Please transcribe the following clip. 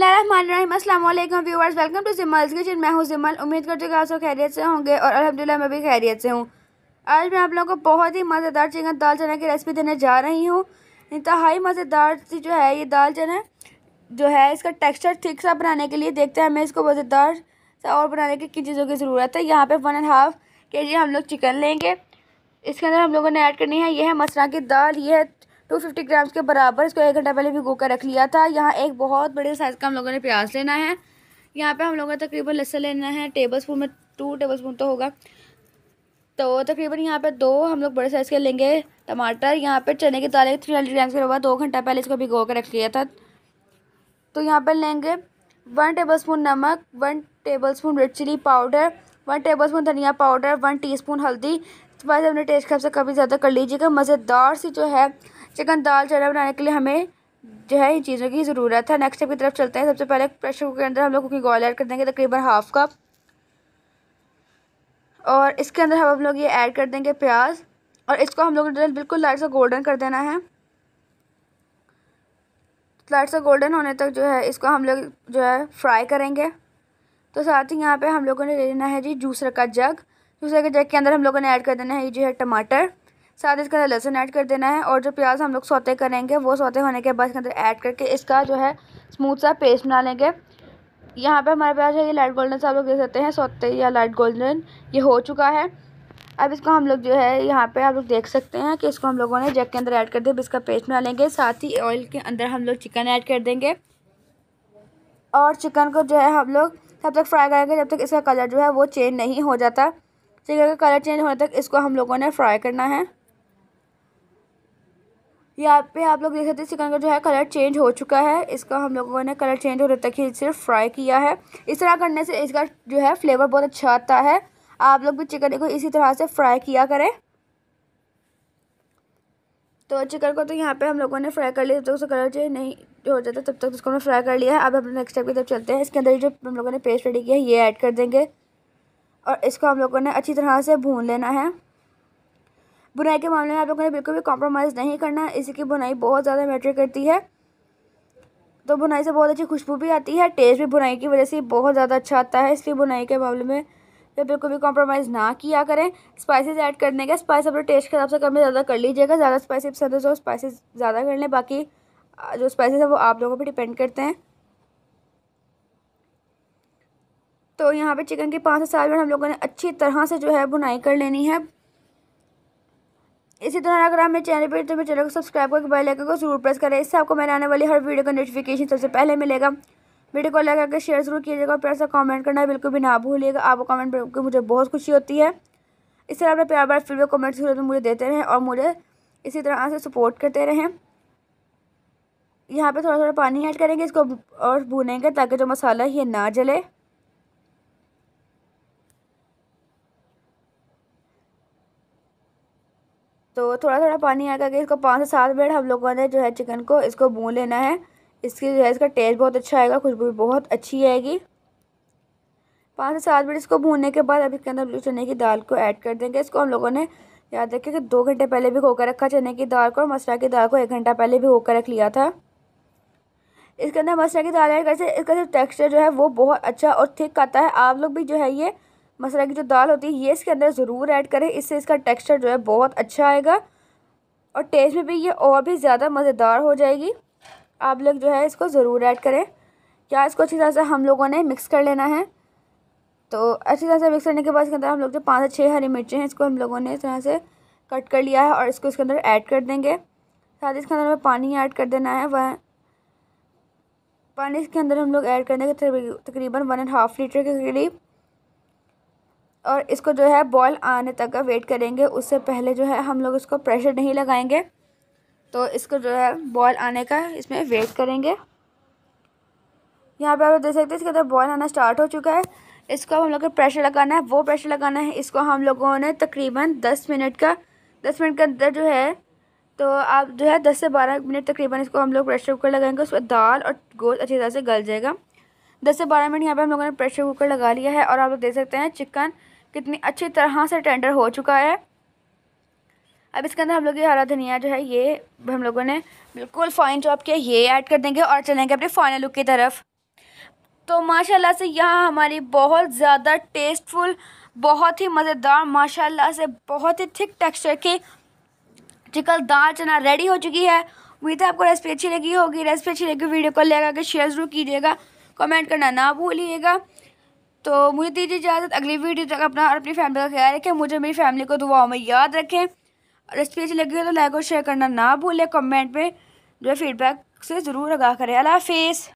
बसमिलकुम viewers welcome to Jimal's kitchen मैं हूँ जिमल उम्मीद करती हूँ कि आप सब खैरियत से होंगे और अलहमदिल्ला मैं भी खैरियत से हूँ आज मैं आप लोगों को बहुत ही मज़ेदार चिकन दाल चना की रेसिपी देने जा रही हूँ इंतहाई मज़ेदार सी जो है ये दाल चना जो है इसका टेक्स्चर थिक सा बनाने के लिए देखते हैं हमें इसको मज़ेदार सा और बनाने की किन चीज़ों की ज़रूरत है यहाँ पर वन एंड हाफ़ के जी हम लोग चिकन लेंगे इसके अंदर हम लोगों ने ऐड करनी है यह है मसरा की दाल यह है टू फिफ्टी ग्राम्स के बराबर इसको एक घंटा पहले भिगो कर रख लिया था यहाँ एक बहुत बड़े साइज़ का हम लोगों ने प्याज लेना है यहाँ पे हम लोगों ने तकरीबन लहसुन लेना है टेबल स्पून में टू टेबल स्पून तो होगा तो तकरीबन यहाँ पे दो हम लोग बड़े साइज़ के लेंगे टमाटर यहाँ पे चने के दाले थ्री हंड्रेड ग्राम्स के बाद दो घंटा पहले इसको भिगो कर रख लिया था तो यहाँ पर लेंगे वन टेबल स्पून नमक one tablespoon red chili powder one tablespoon धनिया पाउडर वन टी स्पून हल्दी तो अपने टेस्ट के हिसाब से कभी ज़्यादा कर लीजिएगा मज़ेदार सी जो है चिकन दाल चना बनाने के लिए हमें जो है इन चीज़ों की ज़रूरत है नेक्स्ट स्टेप की तरफ चलते हैं सबसे पहले प्रेशर कुकर के अंदर हम लोग कुकिंग ऑयल ऐड कर देंगे तकरीबन हाफ कप और इसके अंदर हम लोग ये ऐड कर देंगे प्याज और इसको हम लोग बिल्कुल लाइट सा गोल्डन कर देना है लाइट सा गोल्डन होने तक जो है इसको हम लोग जो है फ्राई करेंगे तो साथ ही यहाँ पे हम लोगों ने लेना है जी जूसर का जग जूसर के जग के अंदर हम लोगों ने ऐड कर देना है ये जो है टमाटर साथ इसके अंदर लहसुन ऐड कर देना है और जो प्याज हम लोग सोते करेंगे वो सोते होने के बाद इसके अंदर ऐड करके इसका जो है स्मूथ सा पेस्ट बना लेंगे यहाँ पे हमारा प्याज है ये लाइट गोल्डन से आप लोग देख सकते हैं सोते या लाइट गोल्डन ये हो चुका है अब इसको हम लोग जो है यहाँ पे आप लोग देख सकते हैं कि इसको हम लोगों ने जग के अंदर ऐड कर दिया इसका पेस्ट बना लेंगे साथ ही ऑयल के अंदर हम लोग चिकन ऐड कर देंगे और चिकन को जो है हम लोग तब तक फ्राई करेंगे जब तक इसका कलर जो है वो चेंज नहीं हो जाता चिकन का कलर चेंज होने तक इसको हम लोगों ने फ्राई करना है यहाँ पे आप लोग देख सकते हैं चिकन का जो है कलर चेंज हो चुका है इसका हम लोगों ने कलर चेंज होने तक ही सिर्फ फ्राई किया है इस तरह करने से इसका जो है फ्लेवर बहुत अच्छा आता है आप लोग भी चिकन को इसी तरह से फ्राई किया करें तो चिकन को तो यहाँ पे हम लोगों ने फ्राई कर लिया जब तक उसका कलर चेंज नहीं हो जाता तब तक उसको हमने फ्राई कर लिया है अब हम नेक्स्ट स्टेप की तरफ चलते हैं इसके अंदर जो हम लोगों ने पेस्ट रेडी किया है ये ऐड कर देंगे और इसको हम लोगों ने अच्छी तरह से भून लेना है बुनाई के मामले में आप लोगों ने बिल्कुल भी कॉम्प्रोमाइज़ नहीं करना इसी की बुनाई बहुत ज़्यादा मैटर करती है तो बुनाई से बहुत अच्छी खुशबू भी आती है टेस्ट भी बुनाई की वजह से बहुत ज़्यादा अच्छा आता है इसलिए बुनाई के मामले में या बिल्कुल भी कॉम्प्रोमाइज़ ना किया करें स्पाइसेस ऐड करने का स्पाइस अपने टेस्ट के हिसाब से कम ज़्यादा कर लीजिएगा ज़्यादा स्पाइसी पसंद हो तो स्पाइसेस ज़्यादा कर लें बाकी जो स्पाइसेस है वो आप लोगों पर डिपेंड करते हैं तो यहाँ पे चिकन के पाँच से सात मिनट हम लोगों ने अच्छी तरह से जो है बुनाई कर लेनी है इसी तरह अगर आप मेरे चैनल पर तो मेरे चैनल को सब्सक्राइब करके बेल आइकन को जरूर प्रेस करें इससे आपको मेरे आने वाली हर वीडियो का नोटिफिकेशन सबसे पहले मिलेगा वीडियो को लाइक करके शेयर जरूर कीजिएगा और से कमेंट करना बिल्कुल भी ना भूलिएगा आपको कमेंट करके मुझे बहुत खुशी होती है इस तरह अपने प्यार बार फीडबैक कमेंट्स जरूर मुझे देते रहें और मुझे इसी तरह से सपोर्ट करते रहें यहाँ पर थोड़ा थोड़ा पानी ऐड करेंगे इसको और भूनेंगे ताकि जो मसाला ये ना जले तो थोड़ा थोड़ा पानी आ करके इसको पाँच से सात मिनट हम लोगों ने जो है चिकन को इसको भून लेना है इसकी जो है इसका टेस्ट बहुत अच्छा आएगा खुशबू बहुत अच्छी आएगी पाँच से सात मिनट इसको भूनने के बाद अब इसके अंदर हम चने की दाल को ऐड कर देंगे इसको हम लोगों ने याद रखें कि दो घंटे पहले भी होकर रखा चने की दाल को और मसरा की दाल को एक घंटा पहले भी होकर रख लिया था इसके अंदर मसरा की दाल ऐड करके इसका जो टेक्स्चर जो है वो बहुत अच्छा और थिक आता है आप लोग भी जो है ये मसला की जो दाल होती है ये इसके अंदर ज़रूर ऐड करें इससे इसका टेक्स्चर जो है बहुत अच्छा आएगा और टेस्ट में भी ये और भी ज़्यादा मज़ेदार हो जाएगी आप लोग जो है इसको ज़रूर ऐड करें क्या इसको अच्छी तरह से हम लोगों ने मिक्स कर लेना है तो अच्छी तरह से मिक्स करने के बाद इसके अंदर हम लोग जो पाँच से छः हरी मिर्चें हैं इसको हम लोगों ने इस तरह से कट कर लिया है और इसको इसके अंदर ऐड कर देंगे साथ ही इसके अंदर हमें पानी ऐड कर देना है वह पानी इसके अंदर हम लोग ऐड कर देंगे तकरीबन वन एंड हाफ़ लीटर के करीब और इसको जो है बॉयल आने तक का वेट करेंगे उससे पहले जो है हम लोग इसको प्रेशर नहीं लगाएंगे तो इसको जो है बॉयल आने का इसमें वेट करेंगे यहाँ पे आप देख सकते हैं इसके अंदर बॉयल आना स्टार्ट हो चुका है इसको हम लोग को प्रेशर लगाना है वो प्रेशर लगाना है इसको हम लोगों ने तकरीबन दस मिनट का दस मिनट के अंदर जो है तो आप जो है दस से बारह मिनट तकरीबन इसको हम लोग प्रेशर कुकर लगाएंगे उसमें दाल और गोश्त अच्छी तरह से गल जाएगा दस से बारह मिनट यहाँ पे हम लोगों ने प्रेशर कुकर लगा लिया है और आप लोग देख सकते हैं चिकन कितनी अच्छी तरह से टेंडर हो चुका है अब इसके अंदर हम लोग ये हरा धनिया जो है ये हम लोगों ने बिल्कुल फाइन चॉप किया ये ऐड कर देंगे और चलेंगे अपने फाइनल लुक की तरफ तो माशाल्लाह से यहाँ हमारी बहुत ज़्यादा टेस्टफुल बहुत ही मज़ेदार माशाल्लाह से बहुत ही थिक टेक्सचर की चिकल दाल चना रेडी हो चुकी है उम्मीद है आपको रेसिपी अच्छी लगी होगी रेसिपी अच्छी लगी वीडियो को लेकर शेयर ज़रूर कीजिएगा कमेंट करना ना भूलिएगा तो मुझे दीजिए इजाज़त अगली वीडियो तक अपना और अपनी फैमिली का ख्याल रखें मुझे मेरी फैमिली को दुआओं में याद रखें रेसिपी अच्छी लगी हो तो लाइक और शेयर करना ना भूलें कमेंट में जो फीडबैक से ज़रूर आगाह करें अल्लाह हाफिज़